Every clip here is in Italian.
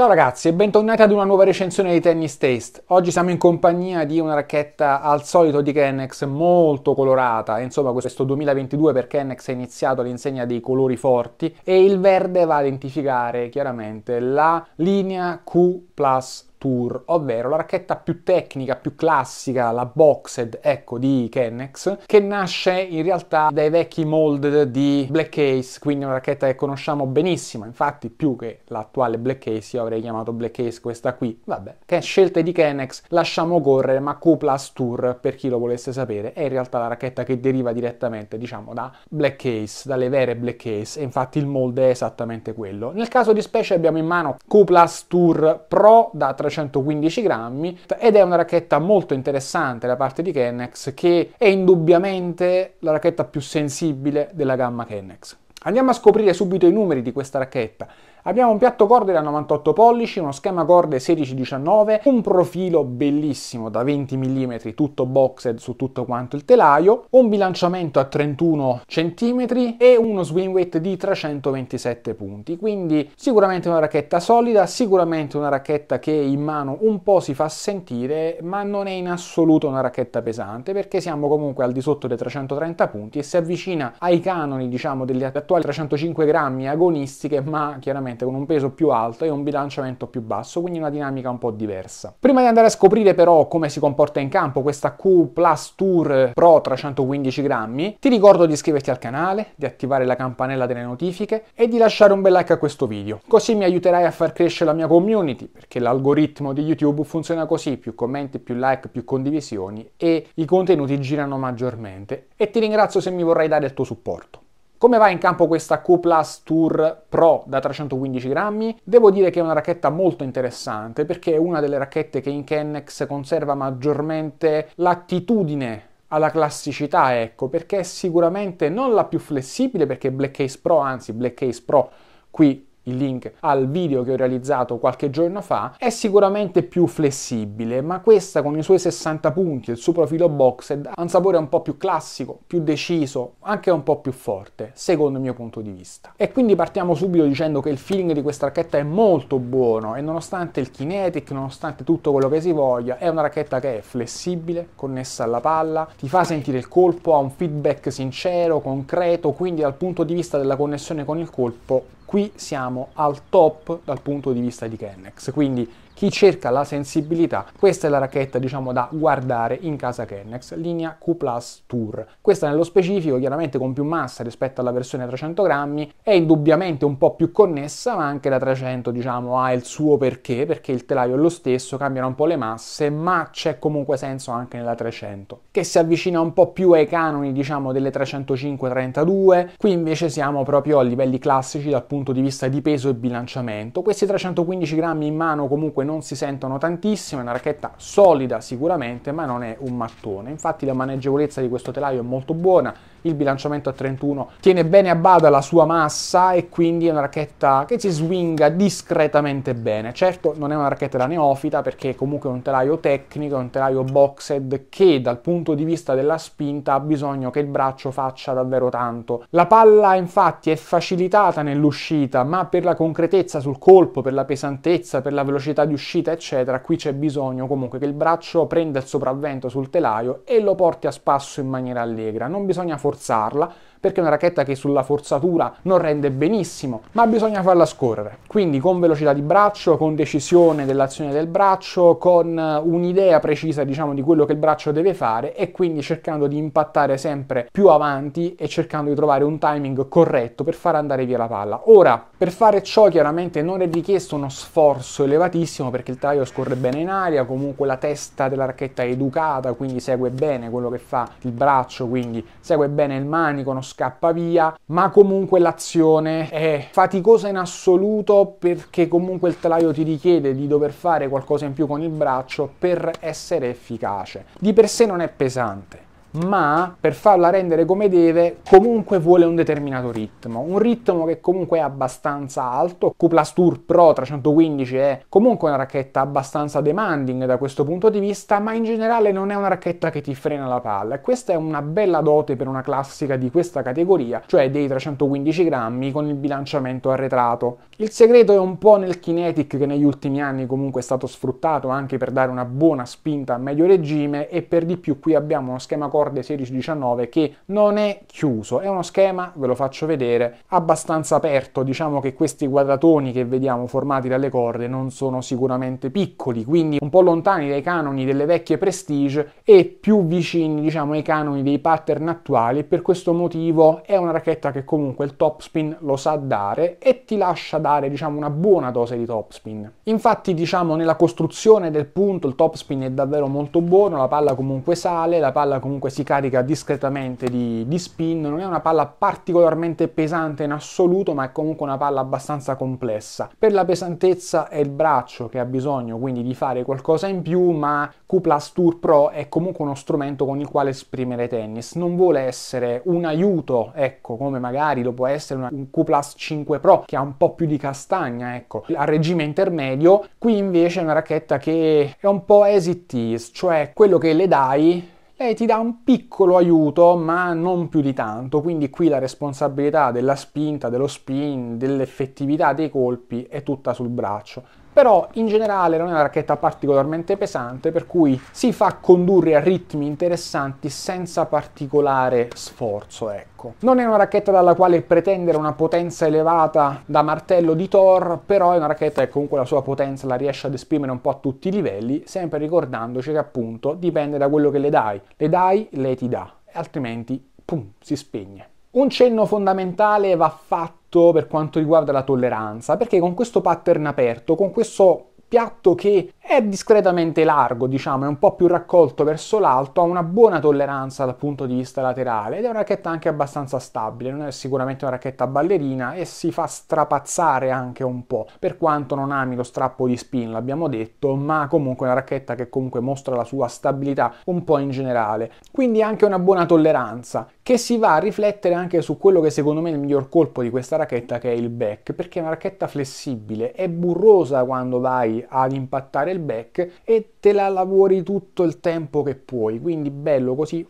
Ciao ragazzi e bentornati ad una nuova recensione di Tennis Taste. Oggi siamo in compagnia di una racchetta al solito di Kennex molto colorata, insomma questo 2022 per Kennex è iniziato all'insegna dei colori forti e il verde va a identificare chiaramente la linea Q plus Tour, ovvero la racchetta più tecnica, più classica, la Boxed, ecco, di Kennex, che nasce in realtà dai vecchi mold di Black Ace, quindi una racchetta che conosciamo benissimo, infatti più che l'attuale Black Ace, io avrei chiamato Black Ace questa qui, vabbè, che scelte di Kennex lasciamo correre, ma Q Plus Tour, per chi lo volesse sapere, è in realtà la racchetta che deriva direttamente, diciamo, da Black Ace, dalle vere Black Ace, e infatti il mold è esattamente quello. Nel caso di specie abbiamo in mano Q Plus Tour Pro da 300 415 grammi ed è una racchetta molto interessante da parte di Kennex che è indubbiamente la racchetta più sensibile della gamma Kennex. Andiamo a scoprire subito i numeri di questa racchetta. Abbiamo un piatto corde da 98 pollici, uno schema corde 16-19, un profilo bellissimo da 20 mm, tutto boxed su tutto quanto il telaio, un bilanciamento a 31 cm e uno swing weight di 327 punti. Quindi sicuramente una racchetta solida, sicuramente una racchetta che in mano un po' si fa sentire, ma non è in assoluto una racchetta pesante perché siamo comunque al di sotto dei 330 punti e si avvicina ai canoni, diciamo, delle attuali 305 grammi agonistiche, ma chiaramente sicuramente con un peso più alto e un bilanciamento più basso, quindi una dinamica un po' diversa. Prima di andare a scoprire però come si comporta in campo questa Q Plus Tour Pro 315 grammi, ti ricordo di iscriverti al canale, di attivare la campanella delle notifiche e di lasciare un bel like a questo video. Così mi aiuterai a far crescere la mia community, perché l'algoritmo di YouTube funziona così, più commenti, più like, più condivisioni e i contenuti girano maggiormente. E ti ringrazio se mi vorrai dare il tuo supporto. Come va in campo questa Q Plus Tour Pro da 315 grammi? Devo dire che è una racchetta molto interessante perché è una delle racchette che in Kennex conserva maggiormente l'attitudine alla classicità, ecco, perché è sicuramente non la più flessibile perché Black Case Pro, anzi Black Case Pro qui il link al video che ho realizzato qualche giorno fa, è sicuramente più flessibile, ma questa con i suoi 60 punti e il suo profilo boxed ha un sapore un po' più classico, più deciso, anche un po' più forte, secondo il mio punto di vista. E quindi partiamo subito dicendo che il feeling di questa racchetta è molto buono e nonostante il kinetic, nonostante tutto quello che si voglia, è una racchetta che è flessibile, connessa alla palla, ti fa sentire il colpo, ha un feedback sincero, concreto, quindi dal punto di vista della connessione con il colpo qui siamo al top dal punto di vista di Kennex, quindi chi cerca la sensibilità, questa è la racchetta diciamo da guardare in casa Kennex, linea Q Plus Tour. Questa nello specifico chiaramente con più massa rispetto alla versione 300 grammi, è indubbiamente un po' più connessa, ma anche la 300 diciamo ha il suo perché, perché il telaio è lo stesso, cambiano un po' le masse, ma c'è comunque senso anche nella 300, che si avvicina un po' più ai canoni diciamo delle 305-32, qui invece siamo proprio a livelli classici dal punto di vista di peso e bilanciamento, questi 315 grammi in mano comunque non non si sentono tantissime, è una racchetta solida sicuramente, ma non è un mattone. Infatti la maneggevolezza di questo telaio è molto buona, il bilanciamento a 31 tiene bene a bada la sua massa e quindi è una racchetta che si swinga discretamente bene. Certo non è una racchetta da neofita perché comunque è un telaio tecnico, è un telaio boxed che dal punto di vista della spinta ha bisogno che il braccio faccia davvero tanto. La palla infatti è facilitata nell'uscita, ma per la concretezza sul colpo, per la pesantezza, per la velocità di uscita uscita eccetera, qui c'è bisogno comunque che il braccio prenda il sopravvento sul telaio e lo porti a spasso in maniera allegra, non bisogna forzarla, perché è una racchetta che sulla forzatura non rende benissimo, ma bisogna farla scorrere. Quindi con velocità di braccio, con decisione dell'azione del braccio, con eh, un'idea precisa diciamo di quello che il braccio deve fare e quindi cercando di impattare sempre più avanti e cercando di trovare un timing corretto per far andare via la palla. Ora, per fare ciò chiaramente non è richiesto uno sforzo elevatissimo perché il taglio scorre bene in aria, comunque la testa della racchetta è educata, quindi segue bene quello che fa il braccio, quindi segue bene il manico, non scappa via, ma comunque l'azione è faticosa in assoluto perché comunque il telaio ti richiede di dover fare qualcosa in più con il braccio per essere efficace. Di per sé non è pesante ma per farla rendere come deve comunque vuole un determinato ritmo, un ritmo che comunque è abbastanza alto, Q Plus Tour Pro 315 è comunque una racchetta abbastanza demanding da questo punto di vista, ma in generale non è una racchetta che ti frena la palla e questa è una bella dote per una classica di questa categoria, cioè dei 315 grammi con il bilanciamento arretrato. Il segreto è un po' nel kinetic che negli ultimi anni comunque è stato sfruttato anche per dare una buona spinta a medio regime e per di più qui abbiamo uno schema corto concorde 16-19 che non è chiuso, è uno schema, ve lo faccio vedere, abbastanza aperto, diciamo che questi quadratoni che vediamo formati dalle corde non sono sicuramente piccoli, quindi un po' lontani dai canoni delle vecchie prestige e più vicini diciamo ai canoni dei pattern attuali, per questo motivo è una racchetta che comunque il topspin lo sa dare e ti lascia dare diciamo una buona dose di topspin. Infatti diciamo nella costruzione del punto il topspin è davvero molto buono, la palla comunque sale, la palla comunque comunque si carica discretamente di, di, spin, non è una palla particolarmente pesante in assoluto, ma è comunque una palla abbastanza complessa. Per la pesantezza è il braccio che ha bisogno quindi di fare qualcosa in più, ma Q Plus Tour Pro è comunque uno strumento con il quale esprimere tennis, non vuole essere un aiuto, ecco, come magari lo può essere una, un Q Plus 5 Pro che ha un po' più di castagna, ecco, a regime intermedio, qui invece è una racchetta che è un po' as it cioè quello che le dai e ti dà un piccolo aiuto, ma non più di tanto, quindi qui la responsabilità della spinta, dello spin, dell'effettività dei colpi è tutta sul braccio però in generale non è una racchetta particolarmente pesante per cui si fa condurre a ritmi interessanti senza particolare sforzo ecco. Non è una racchetta dalla quale pretendere una potenza elevata da martello di Thor però è una racchetta che comunque la sua potenza la riesce ad esprimere un po' a tutti i livelli sempre ricordandoci che appunto dipende da quello che le dai. Le dai, lei ti dà altrimenti pum, si spegne. Un cenno fondamentale va fatto per quanto riguarda la tolleranza, perché con questo pattern aperto, con questo piatto che è discretamente largo, diciamo, è un po' più raccolto verso l'alto, ha una buona tolleranza dal punto di vista laterale ed è una racchetta anche abbastanza stabile, non è sicuramente una racchetta ballerina e si fa strapazzare anche un po', per quanto non ami lo strappo di spin, l'abbiamo detto, ma comunque è una racchetta che comunque mostra la sua stabilità un po' in generale. Quindi anche una buona tolleranza che si va a riflettere anche su quello che secondo me è il miglior colpo di questa racchetta che è il back, perché è una racchetta flessibile, è burrosa quando vai ad impattare il back e te la lavori tutto il tempo che puoi, quindi bello così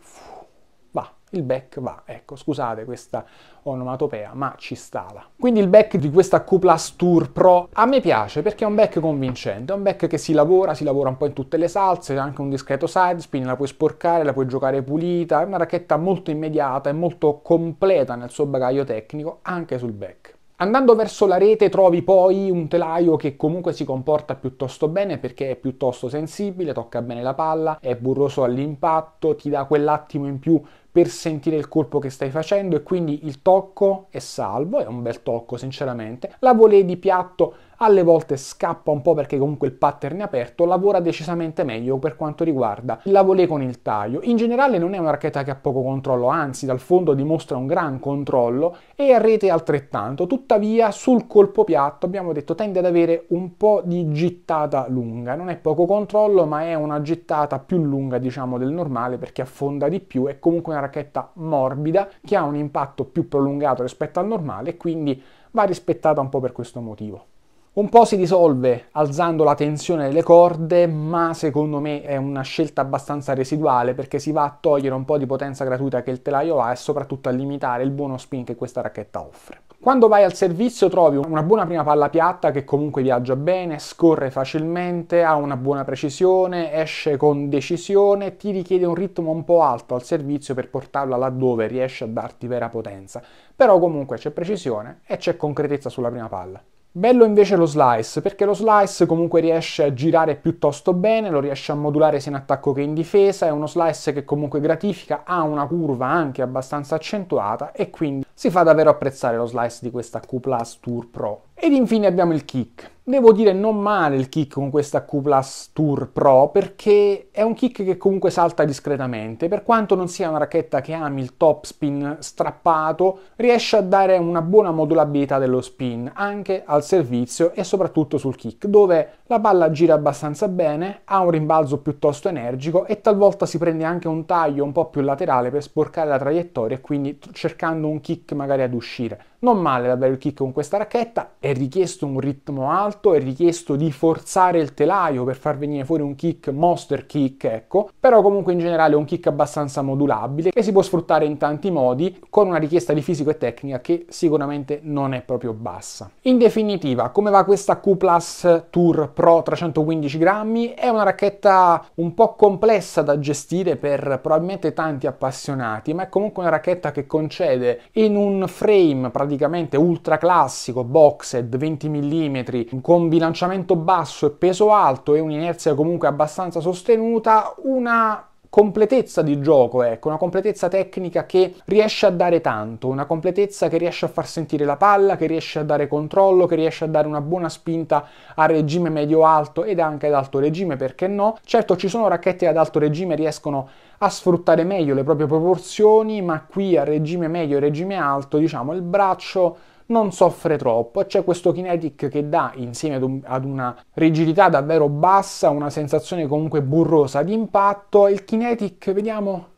va, il back va, ecco, scusate questa onomatopea, ma ci stava. Quindi il back di questa Q Plus Tour Pro a me piace perché è un back convincente, è un back che si lavora, si lavora un po' in tutte le salse, ha anche un discreto side spin, la puoi sporcare, la puoi giocare pulita, è una racchetta molto immediata e molto completa nel suo bagaglio tecnico, anche sul back. Andando verso la rete trovi poi un telaio che comunque si comporta piuttosto bene perché è piuttosto sensibile, tocca bene la palla, è burroso all'impatto, ti dà quell'attimo in più per sentire il colpo che stai facendo e quindi il tocco è salvo, è un bel tocco sinceramente. La volée di piatto alle volte scappa un po' perché comunque il pattern è aperto, lavora decisamente meglio per quanto riguarda la volée con il taglio. In generale non è una racchetta che ha poco controllo, anzi dal fondo dimostra un gran controllo e a rete altrettanto, tuttavia sul colpo piatto abbiamo detto tende ad avere un po' di gittata lunga, non è poco controllo ma è una gittata più lunga diciamo del normale perché affonda di più e comunque una racchetta morbida che ha un impatto più prolungato rispetto al normale, quindi va rispettata un po' per questo motivo. Un po' si risolve alzando la tensione delle corde, ma secondo me è una scelta abbastanza residuale perché si va a togliere un po' di potenza gratuita che il telaio ha e soprattutto a limitare il buono spin che questa racchetta offre. Quando vai al servizio trovi una buona prima palla piatta che comunque viaggia bene, scorre facilmente, ha una buona precisione, esce con decisione, ti richiede un ritmo un po' alto al servizio per portarla laddove riesce a darti vera potenza. Però comunque c'è precisione e c'è concretezza sulla prima palla. Bello invece lo slice, perché lo slice comunque riesce a girare piuttosto bene, lo riesce a modulare sia in attacco che in difesa, è uno slice che comunque gratifica, ha una curva anche abbastanza accentuata e quindi si fa davvero apprezzare lo slice di questa Q Plus Tour Pro. Ed infine abbiamo il kick. Devo dire non male il kick con questa Q Plus Tour Pro perché è un kick che comunque salta discretamente, per quanto non sia una racchetta che ami il top spin strappato, riesce a dare una buona modulabilità dello spin anche al servizio e soprattutto sul kick, dove la palla gira abbastanza bene, ha un rimbalzo piuttosto energico e talvolta si prende anche un taglio un po' più laterale per sporcare la traiettoria e quindi cercando un kick magari ad uscire. Non male davvero il kick con questa racchetta, è richiesto un ritmo alto, è richiesto di forzare il telaio per far venire fuori un kick monster kick, ecco, però comunque in generale è un kick abbastanza modulabile che si può sfruttare in tanti modi con una richiesta di fisico e tecnica che sicuramente non è proprio bassa. In definitiva, come va questa Q Plus Tour Pro? Pro 315 grammi, è una racchetta un po' complessa da gestire per probabilmente tanti appassionati, ma è comunque una racchetta che concede in un frame praticamente ultra classico, boxed, 20 mm, con bilanciamento basso e peso alto e un'inerzia comunque abbastanza sostenuta, una completezza di gioco, ecco, una completezza tecnica che riesce a dare tanto, una completezza che riesce a far sentire la palla, che riesce a dare controllo, che riesce a dare una buona spinta al regime medio-alto ed anche ad alto regime, perché no? Certo ci sono racchette ad alto regime riescono a sfruttare meglio le proprie proporzioni, ma qui a regime medio e regime alto, diciamo, il braccio non soffre troppo, c'è questo kinetic che dà insieme ad, un, ad una rigidità davvero bassa una sensazione comunque burrosa di impatto il kinetic vediamo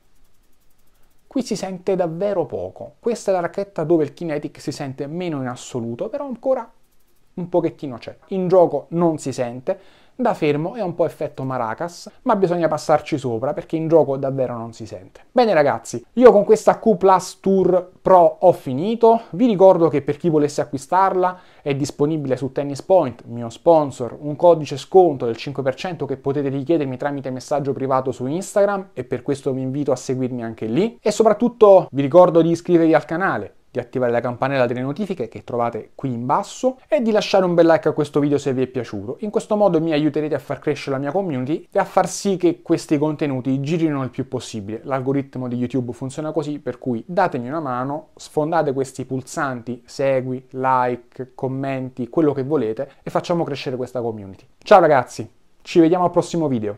Qui si sente davvero poco. Questa è la racchetta dove il kinetic si sente meno in assoluto, però ancora un pochettino c'è. In gioco non si sente, da fermo è un po' effetto maracas, ma bisogna passarci sopra perché in gioco davvero non si sente. Bene ragazzi, io con questa Q Plus Tour Pro ho finito, vi ricordo che per chi volesse acquistarla è disponibile su Tennis Point, mio sponsor, un codice sconto del 5% che potete richiedermi tramite messaggio privato su Instagram e per questo vi invito a seguirmi anche lì e soprattutto vi ricordo di iscrivervi al canale di attivare la campanella delle notifiche che trovate qui in basso e di lasciare un bel like a questo video se vi è piaciuto. In questo modo mi aiuterete a far crescere la mia community e a far sì che questi contenuti girino il più possibile. L'algoritmo di YouTube funziona così, per cui datemi una mano, sfondate questi pulsanti, segui, like, commenti, quello che volete e facciamo crescere questa community. Ciao ragazzi, ci vediamo al prossimo video.